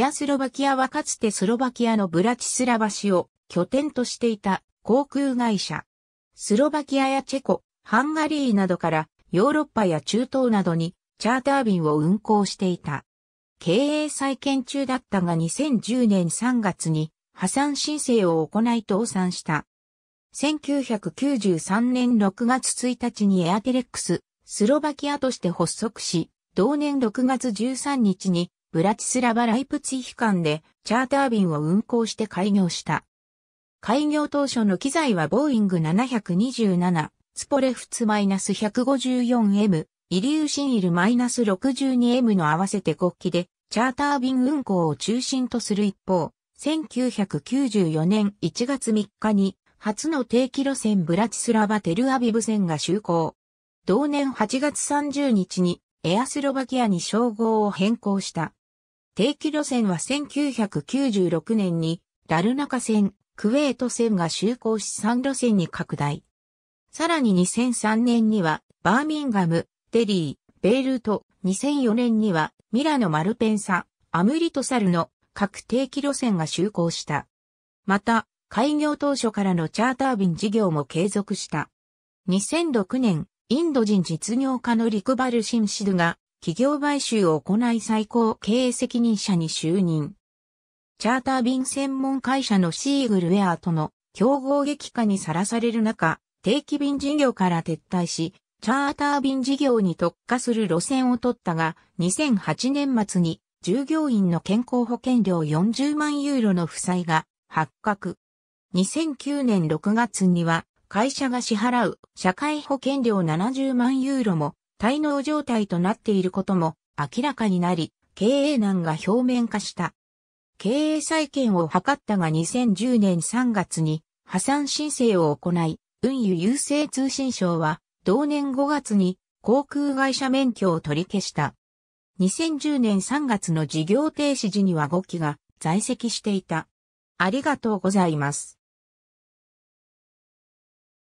エアスロバキアはかつてスロバキアのブラチスラバ市を拠点としていた航空会社。スロバキアやチェコ、ハンガリーなどからヨーロッパや中東などにチャーター便を運航していた。経営再建中だったが2010年3月に破産申請を行い倒産した。1993年6月1日にエアテレックス、スロバキアとして発足し、同年6月13日にブラチスラバ・ライプツィヒ間でチャーター便を運航して開業した。開業当初の機材はボーイング727、スポレフツ -154M、イリューシンイル -62M の合わせて5機で、チャーター便運航を中心とする一方、1994年1月3日に、初の定期路線ブラチスラバ・テルアビブ線が就航。同年8月30日に、エアスロバキアに称号を変更した。定期路線は1996年に、ラルナカ線、クウェート線が就航し3路線に拡大。さらに2003年には、バーミンガム、デリー、ベイルート、2004年には、ミラノ・マルペンサ、アムリトサルの各定期路線が就航した。また、開業当初からのチャーター便事業も継続した。2006年、インド人実業家のリクバル・シンシドが企業買収を行い最高経営責任者に就任。チャーター便専門会社のシーグルウェアとの競合激化にさらされる中、定期便事業から撤退し、チャーター便事業に特化する路線を取ったが、2008年末に従業員の健康保険料40万ユーロの負債が発覚。2009年6月には会社が支払う社会保険料70万ユーロも滞納状態となっていることも明らかになり、経営難が表面化した。経営再建を図ったが2010年3月に破産申請を行い、運輸郵政通信省は同年5月に航空会社免許を取り消した。2010年3月の事業停止時には5機が在籍していた。ありがとうございます。